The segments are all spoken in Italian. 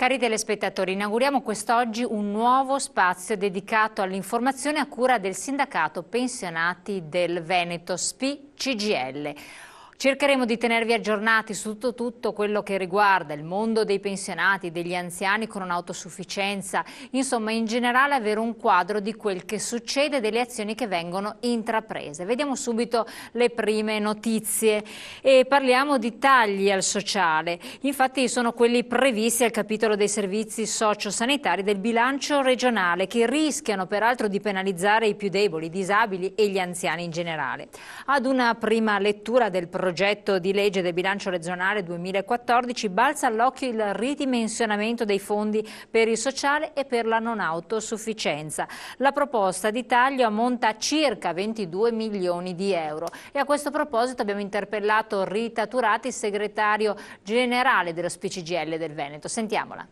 Cari telespettatori, inauguriamo quest'oggi un nuovo spazio dedicato all'informazione a cura del sindacato pensionati del Veneto, SPI CGL. Cercheremo di tenervi aggiornati su tutto, tutto quello che riguarda il mondo dei pensionati, degli anziani con un'autosufficienza, insomma in generale avere un quadro di quel che succede e delle azioni che vengono intraprese. Vediamo subito le prime notizie e parliamo di tagli al sociale, infatti sono quelli previsti al capitolo dei servizi sociosanitari del bilancio regionale che rischiano peraltro di penalizzare i più deboli, i disabili e gli anziani in generale. Ad una prima lettura del progetto progetto di legge del bilancio regionale 2014 balza all'occhio il ridimensionamento dei fondi per il sociale e per la non autosufficienza. La proposta di taglio ammonta a circa 22 milioni di euro e a questo proposito abbiamo interpellato Rita Turati, segretario generale dello SPCGL del Veneto. Sentiamola.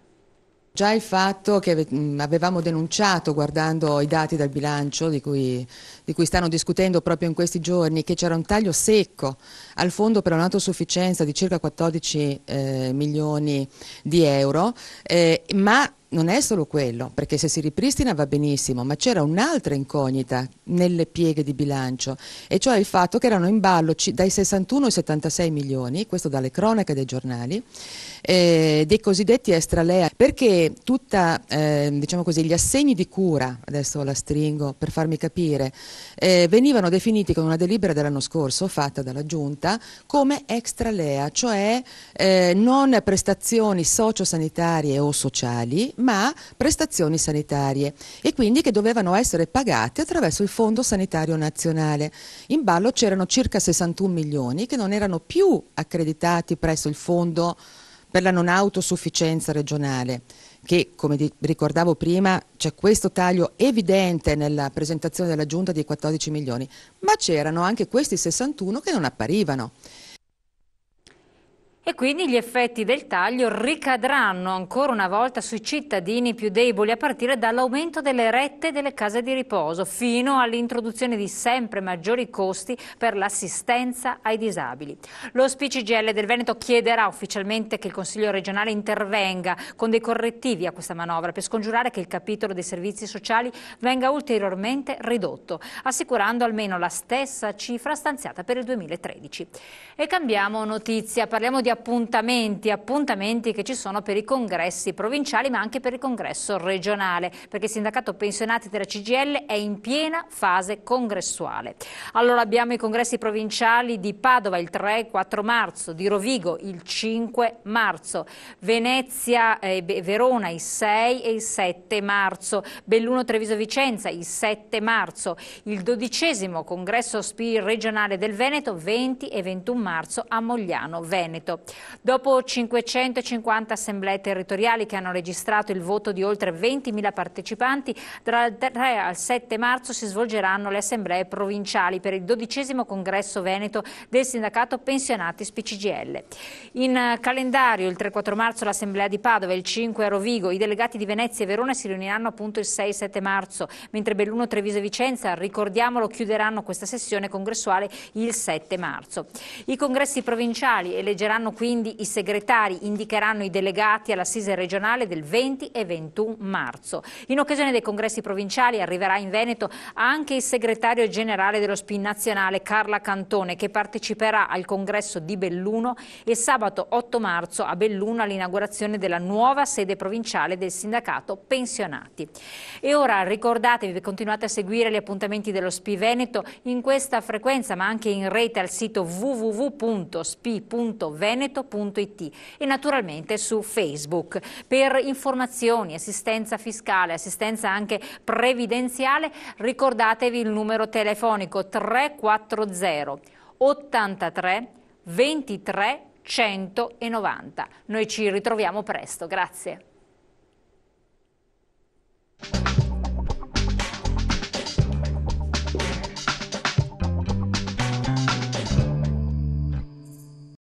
Già il fatto che mm, avevamo denunciato guardando i dati dal bilancio di cui, di cui stanno discutendo proprio in questi giorni che c'era un taglio secco al fondo per un'autosufficienza di circa 14 eh, milioni di euro, eh, ma non è solo quello, perché se si ripristina va benissimo, ma c'era un'altra incognita nelle pieghe di bilancio, e cioè il fatto che erano in ballo dai 61 ai 76 milioni, questo dalle cronache dei giornali, eh, dei cosiddetti estralea, perché tutta, eh, diciamo così, gli assegni di cura, adesso la stringo per farmi capire, eh, venivano definiti con una delibera dell'anno scorso fatta dalla Giunta come extralea, cioè eh, non prestazioni sociosanitarie o sociali, ma prestazioni sanitarie e quindi che dovevano essere pagate attraverso il Fondo Sanitario Nazionale. In ballo c'erano circa 61 milioni che non erano più accreditati presso il Fondo per la non autosufficienza regionale che come ricordavo prima c'è questo taglio evidente nella presentazione della giunta di 14 milioni, ma c'erano anche questi 61 che non apparivano e quindi gli effetti del taglio ricadranno ancora una volta sui cittadini più deboli a partire dall'aumento delle rette delle case di riposo fino all'introduzione di sempre maggiori costi per l'assistenza ai disabili. Lo SPCGL del Veneto chiederà ufficialmente che il Consiglio regionale intervenga con dei correttivi a questa manovra per scongiurare che il capitolo dei servizi sociali venga ulteriormente ridotto, assicurando almeno la stessa cifra stanziata per il 2013. E cambiamo notizia, parliamo di appuntamenti, appuntamenti che ci sono per i congressi provinciali ma anche per il congresso regionale, perché il sindacato pensionati della CGL è in piena fase congressuale. Allora abbiamo i congressi provinciali di Padova il 3 e 4 marzo, di Rovigo il 5 marzo, Venezia e eh, Verona il 6 e il 7 marzo, Belluno Treviso Vicenza il 7 marzo, il dodicesimo congresso SPI regionale del Veneto 20 e 21 marzo a Mogliano Veneto. Dopo 550 assemblee territoriali che hanno registrato il voto di oltre 20.000 partecipanti, dal 3 al 7 marzo si svolgeranno le assemblee provinciali per il dodicesimo congresso veneto del sindacato pensionati SPCGL. In calendario il 3-4 marzo l'assemblea di Padova, il 5 a Rovigo, i delegati di Venezia e Verona si riuniranno appunto il 6-7 marzo, mentre Belluno, Treviso e Vicenza, ricordiamolo, chiuderanno questa sessione congressuale il 7 marzo. I congressi provinciali eleggeranno saranno quindi i segretari, indicheranno i delegati all'assise regionale del 20 e 21 marzo. In occasione dei congressi provinciali arriverà in Veneto anche il segretario generale dello SPI nazionale Carla Cantone che parteciperà al congresso di Belluno e sabato 8 marzo a Belluno all'inaugurazione della nuova sede provinciale del sindacato pensionati. E ora ricordatevi, continuate a seguire gli appuntamenti dello SPI Veneto in questa frequenza ma anche in rete al sito www.spi.veneto veneto.it e naturalmente su Facebook. Per informazioni, assistenza fiscale, assistenza anche previdenziale, ricordatevi il numero telefonico 340 83 23 190. Noi ci ritroviamo presto, grazie.